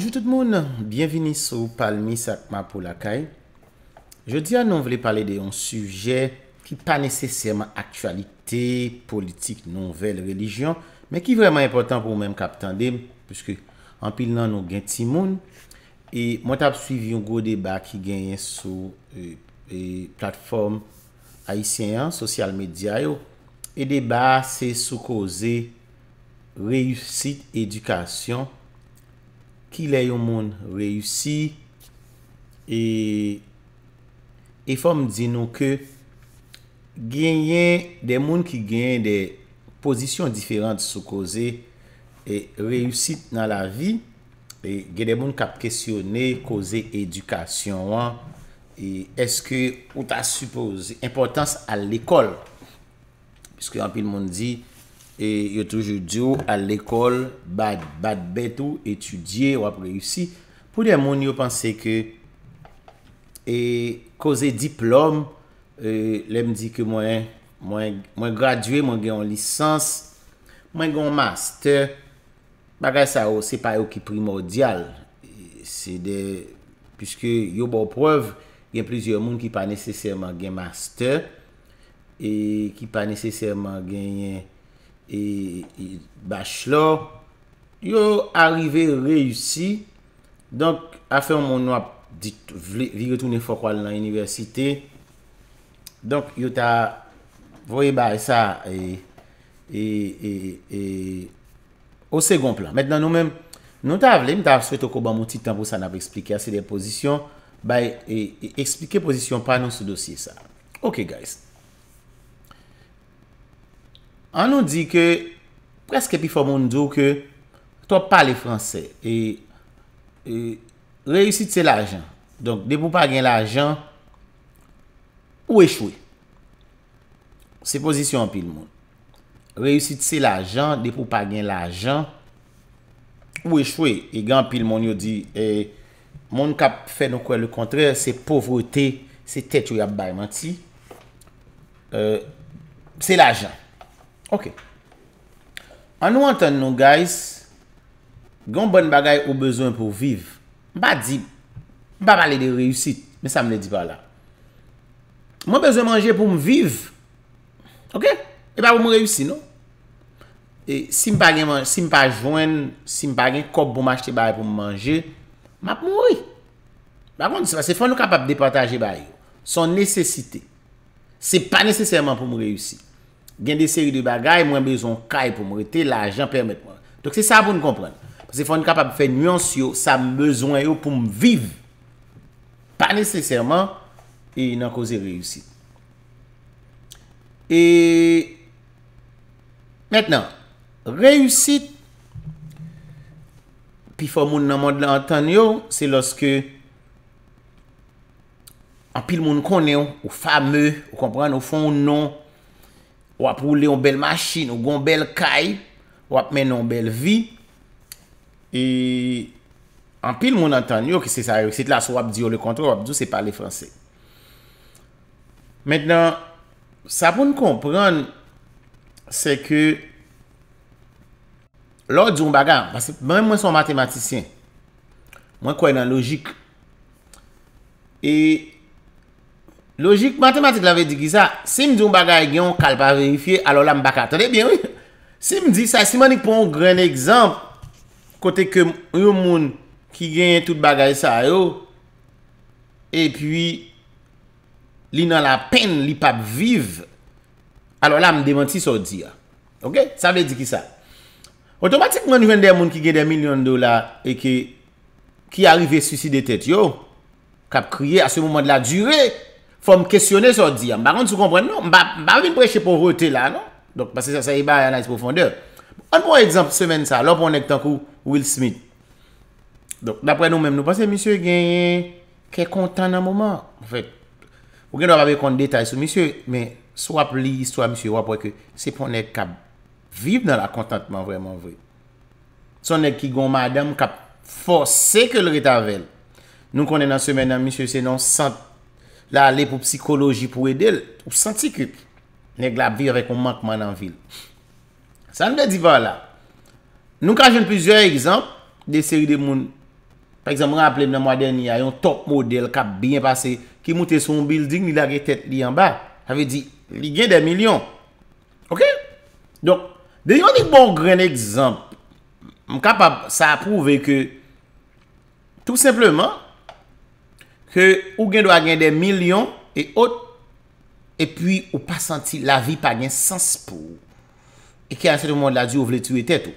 Bonjou tout moun, bienveni sou Palmi Sakma Polakay Je di an nou vle pale de yon suje Ki pa nesesyeman aktualite, politik, nouvel, religyon Men ki vreman important pou mwen kapitan dem Piske an pil nan nou gen ti moun E mwen tap suivi yon gwo deba ki genye sou E euh, platform aisyen, sosyal media yo E deba se sou koze Reusit, edukasyon ki lè yon moun reyousi, e, e fòm di nou ke, genyen de moun ki genyen de posisyon diferant sou koze, e reyousi nan la vi, e genyen moun kap kesyonè koze edukasyonwa, e eske ou ta suppose importans al l'ekol, piskè yon pil moun di, E yo toujou di ou al l'ekol, bat bet ou, etudye ou apre yosi. Pou di an moun yo panse ke e koze diplom, e, le m di ke mwen mwen graduye, mwen gen yon lisans, mwen gen yon master, bagay sa ou, se pa yon ki primordial. Se de, pishke yo bon preuv, gen plizye moun ki pa neseser man gen master, e ki pa neseser man gen yon e, e bachlor, yo arive reyoussi, donk afer moun wap dit vile toune fok wale nan yoniversite, donk yo ta vwe ba e sa e o segon plan. Met nan nou men, nou ta avle, mi ta avle sou eto koba moun titan pou sa nab explike ase de posisyon, bay e explike posisyon pa nan sou dosye sa. Ok guys. An nou di ke, preske pi fò moun dò ke, to pa le fransè, e, e reyousite se la jan. Donk, de pou pa gen la jan, ou e chouè. Se posisyon pi l moun. Reyousite se la jan, de pou pa gen la jan, ou e chouè. E gan pi l moun yo di, e, moun kap fè nou kwa le kontrè, se povrote, se tetou ya bayman ti, e, se la jan. Ok, an nou anten nou guys, gwen bon bagay ou bezon pou viv, mba di, mba pale de reyusit, men sa mne di pala. Mwen bezon manje pou mviv, ok, e ba pou mreyusin nou. E si mpa jwen, si mpa gen kop pou manjte bay pou mmanje, mba pou mwoy. Bakon disi, se fwa nou kapap de pataje bay, son nesesite, se pa neseseyman pou mreyusit. Gen de seri de bagay, mwen bezon kay pou mwete, la ajan permette mwen. Tok se sa pou mwen kompren. Se foun kapap fè nyans yo, sa mbezoun yo pou mwive. Pa nesesèrman, yon e nan kose reyusit. Et, Mètnen, reyusit, pi fò moun nan mwode lè an tan yo, se loske, an pil moun konen, ou fame, ou kompren, ou fon ou non, wap roule yon bel machine, wap men yon bel vi, e an pil moun an tan yo ki se sa yon, se la sou wap diyo le kontro, wap diyo se pale franse. Mètenan, sa pou m konpren, se ke, lò di yon bagan, mwen mwen son matematisyen, mwen kwen nan logik, e, Logik, matematik la ve di ki sa, si m di yon bagay gen yon kalpa verifiye, alo la m baka. Tade bien, si m di sa, si m anik pou yon gren ekzamp, kote ke yon moun ki gen yon tout bagay sa yo, e pi li nan la pen, li pap vive, alo la m dementi so di ya. Ok, sa ve di ki sa. Otomatik m anik ven de yon moun ki gen den milyon dola, e ki, ki arrive sisi de tete yo, kap kriye a se mouman de la durey. Fòm kèsyonè sò diyèm. Mba ron sou kompwen nou. Mba rin preche pou rote la nou. Donk pasè sa yi ba yon a yon profondeur. An pou an exemple semen sa. Lò pou an ek tan kou Will Smith. Donk dapre nou men nou pasè. Misyè genye. Kè kontan nan mouman. Fèt. Mwen genye wap avè kont detay sou. Misyè. Mè. Swa plis. Swa misyè wap wèkè. Se pou an ek kab. Viv nan la kontantman vwèman vwè. Se pou an ek ki goun madem. Kab fò seke loritavel. Nou konen nan semen la ale pou psikoloji pou edel, ou santi ki, neg la bi re kon mankman nan vil. San mwen di va la, nou ka jen pizye exemple, de seri de moun, pe exemple, rappele m nan mwa deni, ayon top model, kap byen pase, ki moute son building, ni lage tet li yon ba, ave di, li gen de milyon. Ok? Donk, de yon di bon gren exemple, m kap sa prouve ke, tout simplement, Ke ou gen do a gen de milyon e ot. E pi ou pa santi la vi pa gen sans pou. E ki anse de moun la di ou vle tuye tet ou.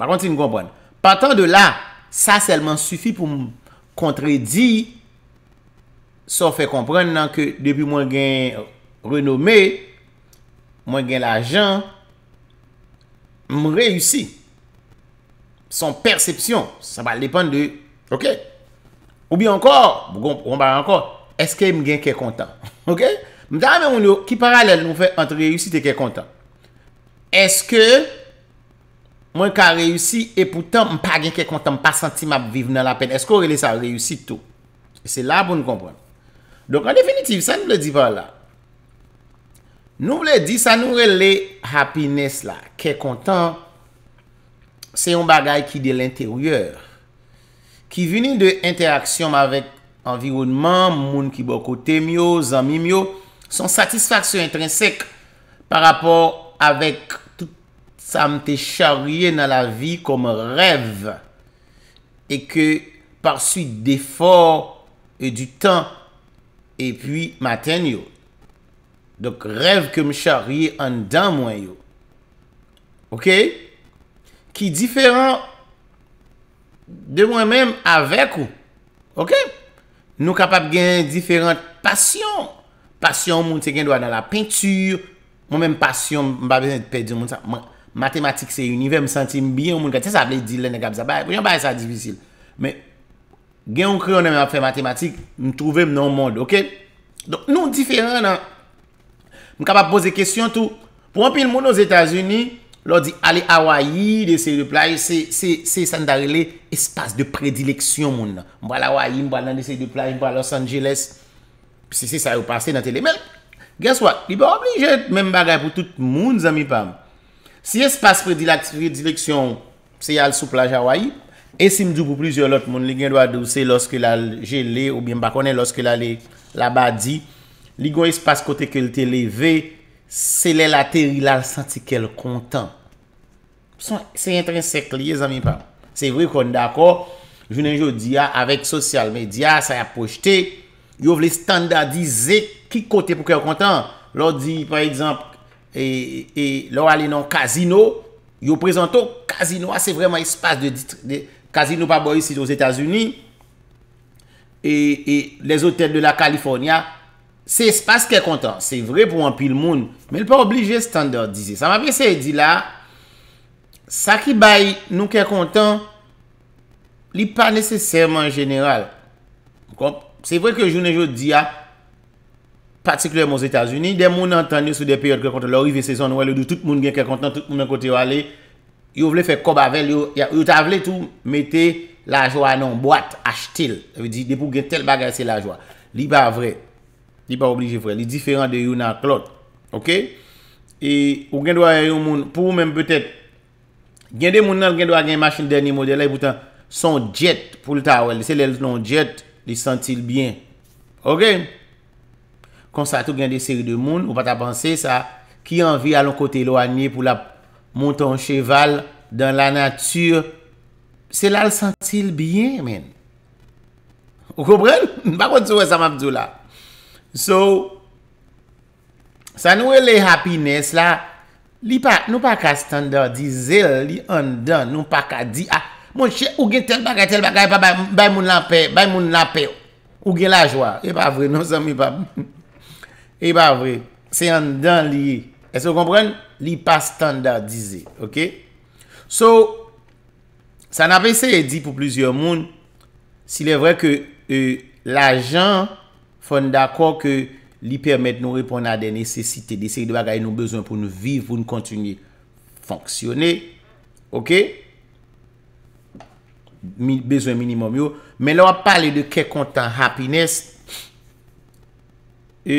Bakon ti m konpren. Patan de la. Sa selman sufi pou m kontre di. So fè konpren nan ke debi mwen gen renome. Mwen gen la jan. M rey usi. Son persepsyon. Sa ba depan de. Ok. Ok. Ou bi ankor, ou mbara ankor, eske m gen ke kontan? Ok? M ta ave moun yo ki paralel nou fe antre reyusite ke kontan. Eske mwen ka reyusi e poutan m pa gen ke kontan, m pa santi m ap viv nan la pen. Eske ou rele sa reyusite tou? Se la pou nou kompran. Donk an definitiv, sa nou ble di vala. Nou ble di, sa nou rele le happiness la. Ke kontan, se yon bagay ki de l'interyeur. Ki vini de interaksyon avèk environman, moun ki bo kote myo, zanmi myo, son satisfaksyon intrinsèk par rapport avèk tout sa mte charye nan la vi kom rev e ke parsuit defor e du tan e pwi maten yo. Dok, rev ke m charye an dan mwen yo. Ok? Ki diferan... De mwen menm avek ou. Ok. Nou kapap gen diferent pasyon. Pasyon moun se gen dwa nan la pintur. Mwen menm pasyon mba bezen et pe di moun sa. Matematik se yon. Yon mwen mwen senti mbiye moun. Te sa ap le di len e gab za. Mwen mwen ba e sa divisil. Men. Gen mwen kre yon mwen ap fe matematik. Mwen mwen touve mnen an moun. Ok. Don nou diferent nan. Mwen kapap pose kesyon tou. Pou anpil moun nou etas uni. Lò di, alè Hawaï, desè yè plaj, se san dare le espase de predileksyon moun. Mwa la Hawaï, mwa nan desè yè plaj, mwa Los Angeles, se se sa yè ou pase nan tè lè. Men, guess what? Li ba oubli, jè men bagay pou tout moun, zami pam. Se yè espase predileksyon, se yè al sou plaj Hawaï, e se mdou pou plizyon lot moun, li gen do a dou se, lòske la jè lè, ou bien bakone, lòske la lè, la ba di, li go espase kote ke lè tè lè vè, Se lè la teri lal santi kel kontan. Se yentren sek liye zan mi pa. Se vwe kon d'akor. Jounen jò diya avèk sosyal medya. Sa ya pojte. Yo vle standadize ki kote pou kel kontan. Lò di par exemple. E, e lò alè nan kazino. Yo prezento kazino. Ase vreman espase de. Kazino pa bo yisi yo zétazuni. E, e les otèl de la kalifornia. Se espas kèkontan, se vre pou anpil moun, men l pou oblije standordize. Sa m apre se e di la, sa ki bay nou kèkontan, li pa nese serman general. Konp, se vre ke jounen joun di ya, patiklèm os Etats-Unis, de moun an tanye sou de peyote kèkontan, lorive sezon wè, lorou tout moun gen kèkontan, tout moun gen kote yo ale, yo vle fè kob avèl, yo ta vle tou mette la jwa nan, boat, achetil, de pou gen tel bagase la jwa. Li ba vre, Di pa oblige fwè. Li diferant de yon nan klot. Ok? E ou gen do a yon moun. Pou mèm petèt. Gen de moun nan gen do a gen machin deni model la. I boutan son jet pou l'ta wè. Li se lè l'on jet. Li sentil bien. Ok? Kon sa tou gen de seri de moun. Ou pata panse sa. Ki anvi alon kote lo anye pou la mouton cheval. Dan la natyur. Se lal sentil bien men. Ou kopren? Bako tso wè sa mabzou la. So, sa nou e le happiness la, li pa, nou pa ka standa dizel, li an dan, nou pa ka di, a, ah, moun chè, ou gen tel pa ka tel pa ka, e pa bay moun la pe, bay moun la pe, ou gen la jwa, e pa vre, nou sa mi pa, e pa vre, se an dan li, e so kompren, li pa standa dizel, ok? So, sa nan pe se e di pou plizyon moun, si le vre ke la jan... Fon d'akor ke li permette nou repon na de nesesite de se yi dwa gaye nou bezon pou nou viv pou nou kontinye fonksyone. Ok? Bezon minimum yo. Men lor pale de ke kontan happiness e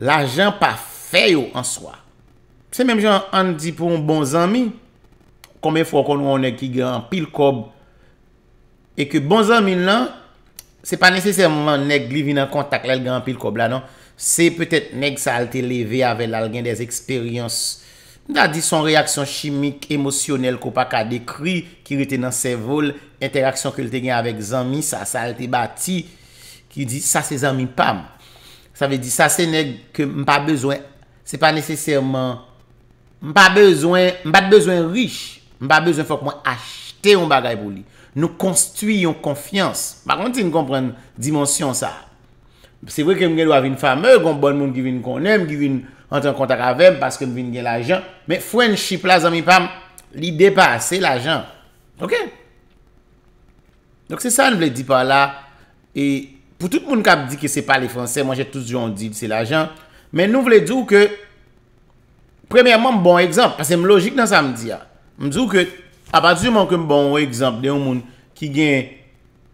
l'ajan pa feyo an soa. Se menm jan an di pou m bon zami konmen fwa kon wane ki gen an pil kob e ke bon zami nan Se pa nesesèrman neg li vi nan kontak lèl gen anpil kob la nan, se peutèt neg sa al te leve avèl al gen des eksperyans. Nda di son reaksyon chimik, emosyonel, ko pa ka dekri, ki rete nan se vol, interaksyon ke lte gen avèk zami, sa sa al te bati, ki di sa se zami pam. Sa ve di sa se neg ke mpa bezwen, se pa nesesèrman, mpa bezwen, mpa bezwen rich, mpa bezwen fok mwen achte yon bagay pou li. Nou konstuy yon konfians. Bak an ti nou kompren dimensyon sa. Se vwe ke mwen gen nou avin fame, kon bon moun ki vin konem, ki vin an ton kontak avem, paske mwen gen la jan. Me fwen chi plazan mi pam, li depa, se la jan. Ok? Dok se sa nou vle di pa la, e pou tout moun kap di ki se pa li franse, mwen jè tout joun di, se la jan. Men nou vle di ou ke, premèman m bon ekzamp, se m logik nan sa m di ya. M di ou ke, Bon, a pati mwen kem bon wè ekzamp de yon moun ki gen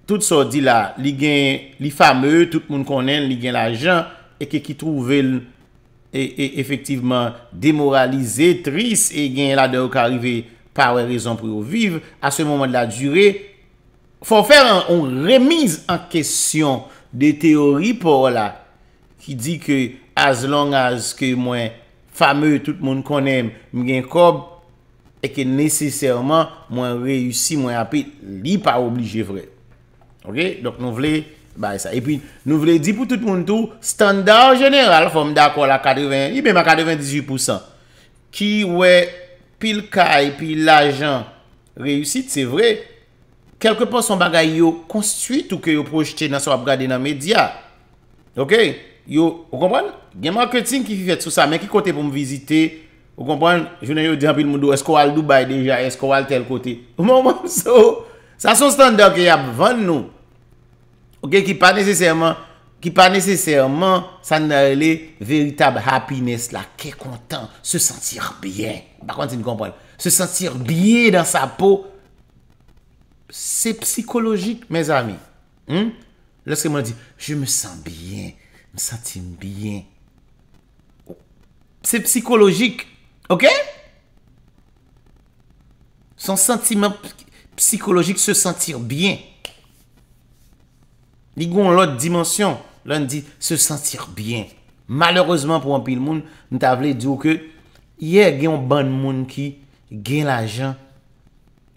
tout so di la, li gen li fame, tout moun konen, li gen la jan, e ke ki trouvel efektiveman demoralize, tris, e gen la de wè k'arive par wè rezon pou yo viv, a se moun moun la jure, fò fèr an remiz an kesyon de teori pou wè la, ki di ke az long az ke mwen fame, tout moun konen, mwen gen kob, Eke neseserman mwen reyussi mwen api li pa oblije vre. Ok? Dok nou vle, ba e sa. E pi nou vle di pou tout moun tou, standar jeneral fom da akol a 80, ibe m a 80, 18%. Ki we pil kaj, pil ajan, reyussit, se vre. Kelkepon son bagay yo konstuit ou ke yo projete nan so ap gade nan media. Ok? Yo, ou kompran? Gen marketing ki fet sou sa, men ki kote pou m vizite, Ou kompwen, jounen yo di apil moun do, esko al Dubai deja, esko al tel kote. Ou moun moun so, sa son stand up ki ap vann nou. Ok, ki pa neseceman, ki pa neseceman, san nan ele, veritab happiness la, ke kontan, se sentir bien. Bakwantin kompwen, se sentir bien dan sa po. Se psikologik, mez ami. Hmm? Lorske moun di, je me sent bien, me sentim bien. Se psikologik, Ok? Son sentimen psikologik se sentir byen. Li gwen lout dimensyon. Loun di se sentir byen. Malorozman pou an pil moun, nou ta vle di ou ke ye gen yon ban moun ki gen la jan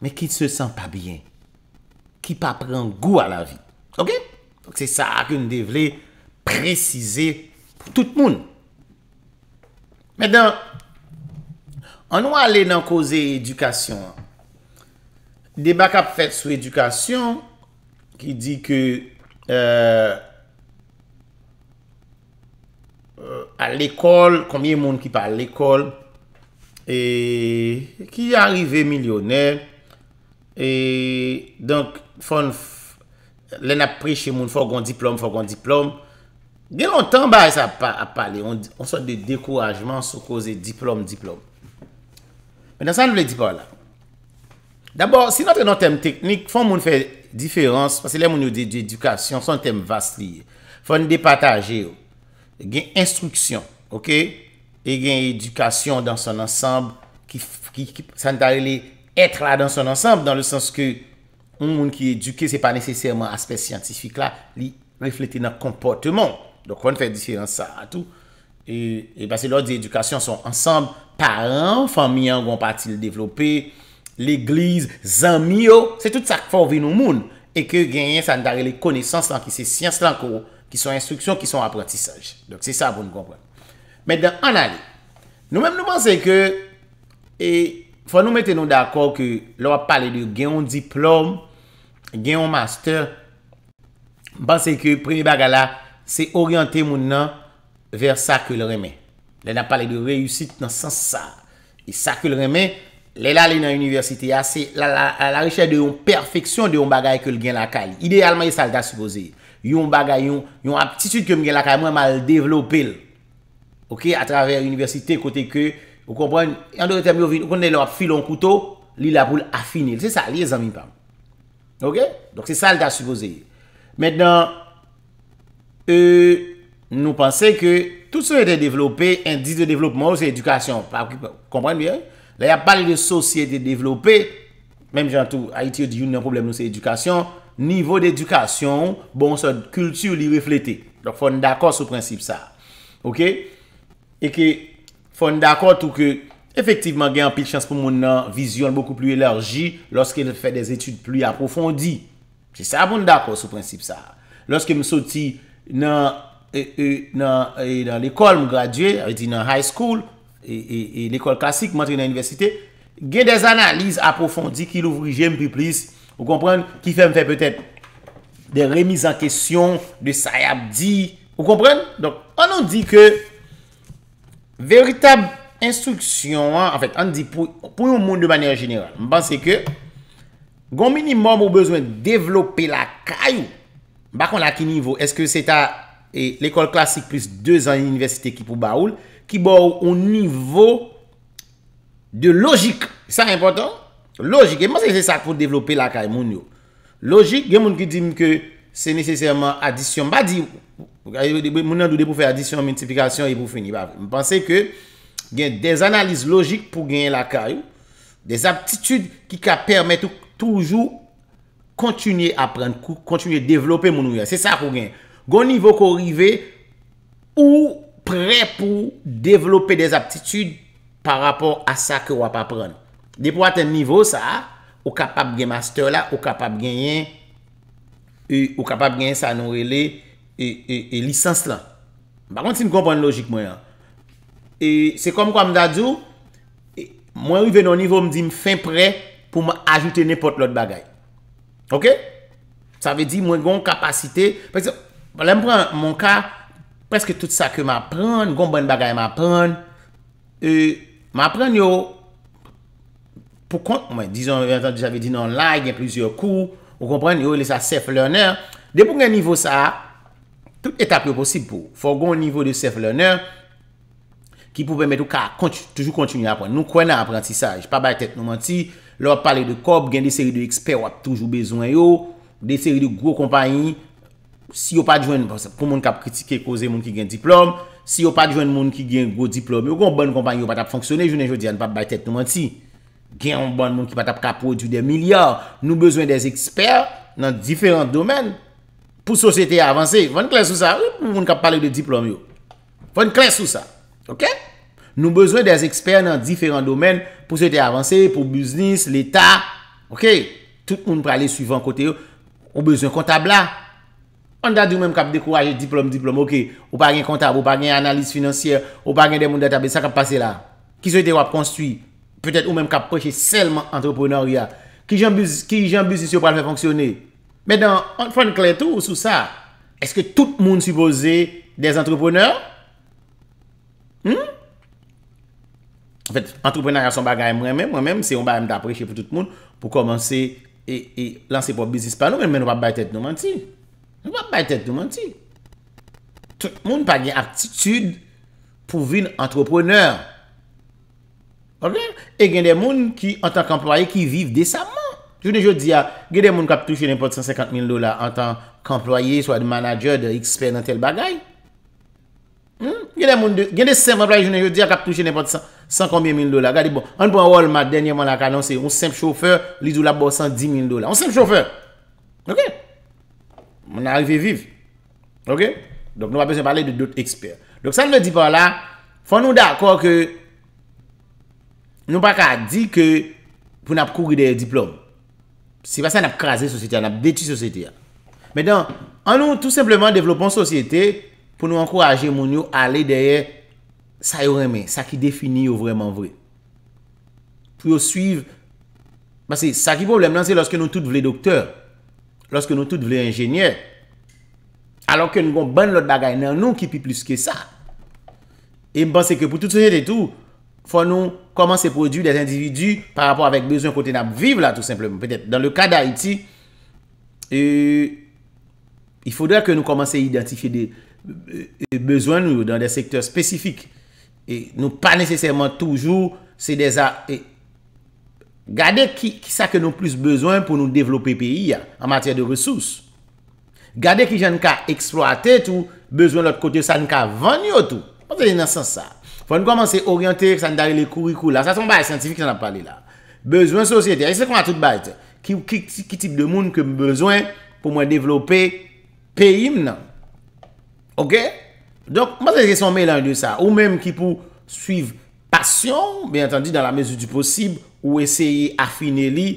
me ki se sent pa byen. Ki pa pren gou a la vi. Ok? Se sa akoun de vle prezize pou tout moun. Medan An nou alè nan kouze edukasyon. De bakap fèt sou edukasyon, ki di ke... Euh, euh, a l'ekol, komye moun ki pa l'ekol, e, ki yè arrivé milyonè, e donk fòn lè nan preche moun fòn gwen diplòm, fòn gwen diplòm, gen lòn tan ba e a sa pale, an sò de dekouwajman sou kouze diplòm, diplòm. Men an sa nou le di pa la. D'abord, si nan tem teknik, fon moun fè diférense, fò se lè moun nou di edukasyon, son tem vas liye. Fò nou de pataje yo. Gen instruksyon, ok? E gen edukasyon dans son ansamb, ki sa nou ta lè etre la dans son ansamb, dans le sens ke, moun moun ki eduke, se pa nesesèman aspec scientifique la, li reflete nan komportemon. Donk fò nou fè diférense sa a tou. E basse lò di edukasyon son ansamb, Taren, fami an gwen pati l dewelope, l eglize, zan mi yo, se tout sa kfor vi nou moun. E ke genye san dare le konesans lan ki se siyans lan kou, ki son instruksyon, ki son apratisaj. Dok se sa pou nou kompran. Medan an ale, nou menm nou panse ke, e fwa nou mette nou d'akor ke lwa pale de genyon diplom, genyon master, panse ke premi bagala se oryante moun nan vers sa ke l remen. Le nan pale de reyusit nan sens sa. E sa ke le remen, le la le nan universite ya, se la riche de yon perfeksyon de yon bagay ke l gen lakay. Idealman, e sa l da supoze. Yon bagay, yon aptitude ke l gen lakay, mwen mal developel. Ok, a traver universite kote ke, ou konpwen, yon do re temyo vin, ou konnen la filon kouto, li la poule afini. Se sa, li e zanmi pa. Ok? Donk se sa l da supoze. Mèndan, e euh, nou panse ke, Tout souye de devlopè, indis de devlopèman ou se edukasyon. Kompran mwen? Daya pali de souye de devlopè, menm jan tou, ha iti yo di yon nan problem nou se edukasyon, nivou de edukasyon, bon se kulti ou li reflete. Fon d'akos sou prinsip sa. Ok? Eke, fon d'akos tou ke, efektivman gen an pil chans pou moun nan vizyon boku plu elerji, loske le fè des etude plu ya profondi. Je sa bon d'akos sou prinsip sa. Loske m sou ti nan... E, e, e, nan l'ekol mou graduye, avè di nan high school, e l'ekol klasik, mou atri nan universite, gen des analize aprofondi, ki louvri jèm priplis, ou kompren, ki fèm fè pètè, de remis an kesyon, de sayap di, ou kompren, an nou di ke, veritab instruksyon an, an di pou yon moun de manère jenèral, m bansè ke, goun minimum ou bezwen devlopè la kay, bakon la ki nivou, eske se ta, E l'ekol klasik plus 2 an yon universite ki pou baoul ki bo ou yon nivou de logik. Sa impotant? Logik. E monsen se sa pou developpe lakay moun yo. Logik, gen moun ki di mke se neseyseyman adisyon. Ba di, moun nan dou de pou fè adisyon, moun tipikasyon, yon pou fini. Mpense ke gen des analiz logik pou gen lakay. Des aptitude ki ka permette toujou kontinye apren, kontinye developpe moun yo. Se sa pou gen. Gon nivou ko rive ou pre pou develope de aptitude pa rapor a sa ke wap apren. De pou aten nivou sa, ou kapap gen master la, ou kapap gen e, sanore le, e, e, e lisans la. Bakon si m konpon logik mwen ya. E se kom kwa m dadou, mwen rive nou nivou m di m fen pre pou m ajoute nepot lot bagay. Ok? Sa ve di mwen gon kapasite... Bon, la mpren, moun ka, preske tout sa ke m apren, goun bon bagay m apren, e m apren yo, pou kon, mwen, dijon, jave di nan la, gen plizio kou, ou kompren yo, le sa self-learner, de pou gen nivou sa, tout etape yo posib pou, fò goun nivou de self-learner, ki pou pweme tou ka, toujou kontinu apren, nou kwen nan apratisaj, pa bay tet nou manti, lor pale de kob, gen de seri de ekspert, wap toujou bezwen yo, de seri de gwo kompanyi, Si yo pat jwen bon, moun kap kritike Koze moun ki gen diplome Si yo pat jwen moun ki gen go diplome Yo kon bon kompany yo pat ap fonksyone Gen yon bon moun ki pat ap kap produ de milyar Nou bezwen des eksper Nan diferant domen Pou sosyete avanse Voun kles sou sa Nou bezwen des eksper nan diferant domen Pou sosyete avanse Pou biznis, l'eta Tout moun prale suivant kote yo Ou bezwen kontabla Onda di ou menm kap dekouraje diplome, diplome, ok. Ou pa gen kontab, ou pa gen analise financier, ou pa gen demoun database, sa kap pase la. Ki sou ete wap konstuit? Petet ou menm kap preche selman entreprenorya. Ki jan bizis, ki jan bizis yo pral fè fonksyonè? Medan, on fè n kletou ou sou sa? Eske tout moun supose des entreprenor? Hmm? En fèt, entreprenorya son bagay mwen menm, mwen menm, se yon bagay mwen apreche pou tout moun, pou komanse e lanse po bizis pa nou, menm menm wap bay tèt nou manti. Nou pa bay tèt nou man ti. Tout moun pa gen aptitude pou vin antroponeur. Ok? E gen de moun ki an tan kamploye ki viv desamman. Gen de moun kap touche nèm pot 150.000 dola an tan kamploye, swa de manager, de expert nan tel bagay. Gen de sèm moun an tan kamploye gen de moun kap touche nèm pot 150.000 dola. An pou an Walmart denye moun la kanon se on sèm choufeur, li zou la bo 110.000 dola. On sèm choufeur. Ok? Ok? Mwen n'arive vive. Ok? Donk nou pa peson pale de dot ekspert. Donk san nou di pa la, fon nou d'akor ke, nou pa ka di ke, pou nou ap kouri de diplom. Si pa sa nou ap krasi sosyete, nou ap deti sosyete ya. Medan, an nou tout sepleman devlopon sosyete, pou nou ankouraje moun nou ale deye, sa yo reme, sa ki defini yo vreman vre. Pou yo suiv, ba se, sa ki problem nan se, loske nou tout vle dokteur. Lorske nou tout vle ingenier. Alors ke nou kon ban lot bagay nan nou ki pi plis ke sa. E mpense ke pou tout se jete tou. Fwa nou koman se produ de individu. Par rapport avek bezon kote nan vive la tout seplemen. Petet. Dan le ka da Haiti. E. Euh, il foda ke nou koman se identifi de euh, euh, bezon nou. Dan de sektor spesifik. E nou pa neseyman toujou. Se deza e. Gade ki sa ke nou plus bezwen pou nou devlope peyi ya An matere de resous Gade ki jan ka eksploate tou Bezwen lout kote sa nan ka vanyo tou Mwen te de nan san sa Fon kwa man se oryante san dare le kouri kou la Sa ton baye santifik nan ap pale la Bezwen sosyete Ki tip de moun ke bezwen pou mwen devlope peyi mnan Ok Donk mwen te de se son me lan de sa Ou menm ki pou suiv passion Bien tendi dan la mezou du posibou Ou eseye afine li.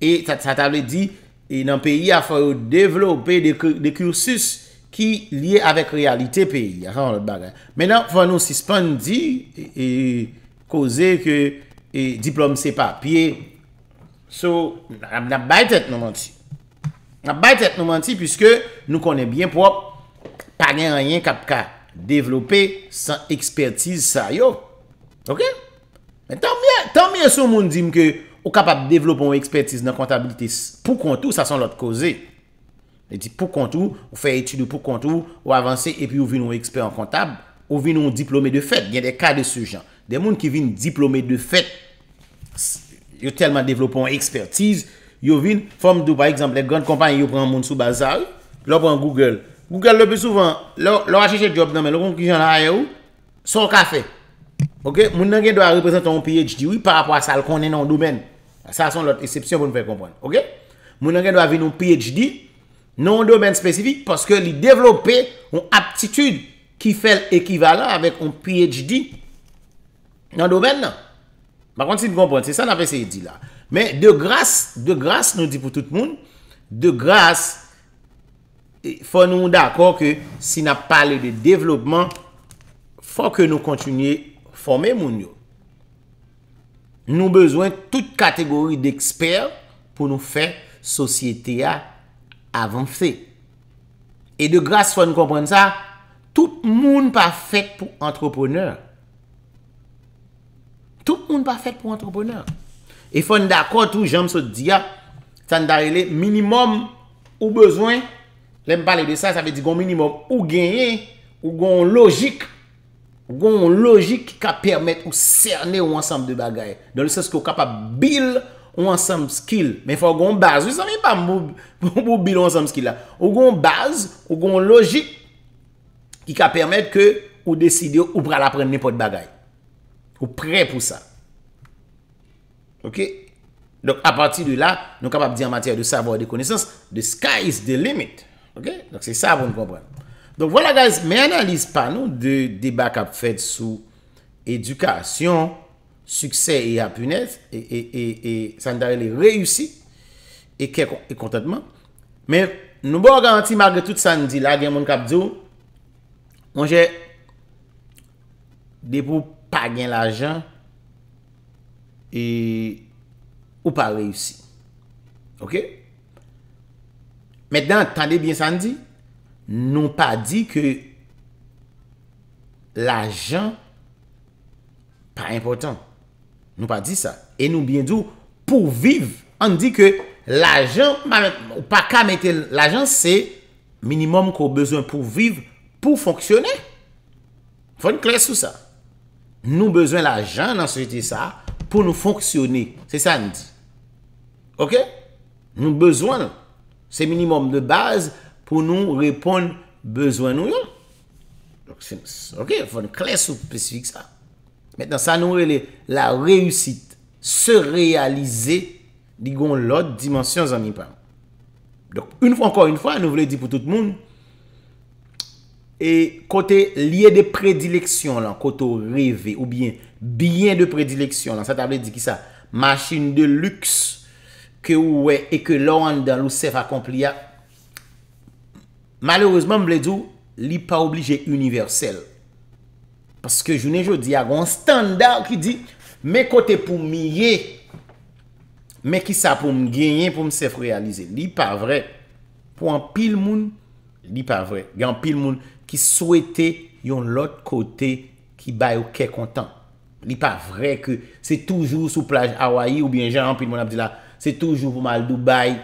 E sa table di. E nan peyi a fwe yo devlope de kursus ki liye avèk realite peyi. Akan an lè bagan. Menan fwe nou sispande di. E, e kouze ke e, diplome se pa. Piye. So. Na bay tèt nou manti. Na bay tèt nou manti. Piske nou konè bien pou ap. Pagè an yen kap ka. Devlope san ekspertise sa yo. Okè. Men tanmye, tanmye sou moun di mke ou kapap developon ou ekspertise nan kontabilite pou kontou, sa son lot koze. E di pou kontou, ou fe etude pou kontou, ou avanse, e pi ou vin nou ekspert an kontab, ou vin nou diplome de fèt. Gen de ka de se jan. De moun ki vin diplome de fèt, yo telman developon ou ekspertise, yo vin, fòm dò, par exemple, le grand kompany yo pran moun sou bazar, yo pran Google. Google lè be souvan, lò a chè chè job nan men, lò kon ki jan a yè ou, son ka fèt. Moun nan gen do a reprezentan yon PhD, oui, par rapport a sa l konnen nan domen. Sa son lote esepsyon pou nou fe kompren. Moun nan gen do a ven yon PhD, non nan domen spesifik, paske li devlope yon aptitude ki fel ekivalan avèk yon PhD nan domen. Ma konti yon kompren, se sa nan fe se yon di la. Men, de gras, de gras, nou di pou tout moun, de gras, fò nou d'akor ke si nan pale de devlopman, fò ke nou kontinye Forme moun yo. Nou bezwen tout kategori d'ekspert pou nou fè sosyete a avansè. E de grase fòn kompren sa, tout moun pa fèk pou antroponeur. Tout moun pa fèk pou antroponeur. E fòn d'akot ou jom sot diya, san darele minimum ou bezwen, lèm pale de sa, sa fè di goun minimum ou genye, ou goun logik, Ou gon logik ki ka permet ou cerne ou ansam de bagay. Don le sens ki ou kapap bil ou ansam skill. Men fwa ou gon baz. Ou san li pa mou bil ou ansam skill la. Ou gon baz, ou gon logik ki ka permet ke ou deside ou pral apren nepo de bagay. Ou pre pou sa. Ok. Don a pati de la, nou kapap di an mater de savo a de konesans. The sky is the limit. Ok. Don se sa vou mpapren. Donk wala guys, men analize pa nou de deba kap fet sou edukasyon, suksè y apunèz, e san darè lè reyousi, e kontatman. Men nou bo garanti magre tout san di la gen moun kap di ou, moun jè, debou pa gen l'ajan, e ou pa reyousi. Ok? Mèten, tande bien san di, Nou pa di ke l'ajan pa impotant. Nou pa di sa. E nou bin do pou viv. An di ke l'ajan, ou pa ka mette l'ajan, se minimum ko bezwen pou viv pou fonksyoner. Fonk lè sou sa. Nou bezwen l'ajan nan se je di sa pou nou fonksyoner. Se sa an di. Ok? Nou bezwen se minimum de bazen. pou nou repon bezwen nou yon. Ok, fon kles ou spesifik sa. Metan sa nou rele la reyusit se realize ligon lot dimensyon zan mi pan. Un fwa, anko, un fwa, nou vle di pou tout moun. E kote liye de predileksyon lan, kote ou reve ou bien, biyen de predileksyon lan, sa table di ki sa, machin de lüks, ke ou we, e ke loran dan lousef akompliya, Malourezman m bledou Li pa oblije universel Paske jounen jo di A gon standa ki di Me kote pou miye Me ki sa pou m genye Pou m sef realize Li pa vre Pou an pil moun Li pa vre Gan pil moun ki souwete Yon lot kote ki bay ou ke kontan Li pa vre Se toujou sou plaj Hawaii Ou bien jan an pil moun abdi la Se toujou pou mal Dubai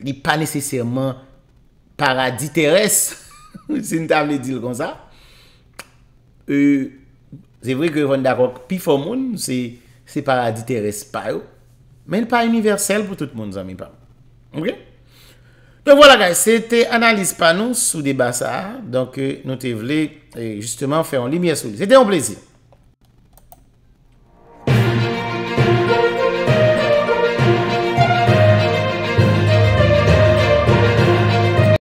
Li pa neseceman Paraditeres. S'y n'tavle dil kon sa. E, zè vre que Vondarok pi fò moun, se paraditeres pa yo. Men pa universel pou tout moun zan mi pa. Ok? Don wola guys, se te analise pa nou sou de basa, don ke euh, nou te vle euh, justement fè an li mi asoul. Se te an plezi.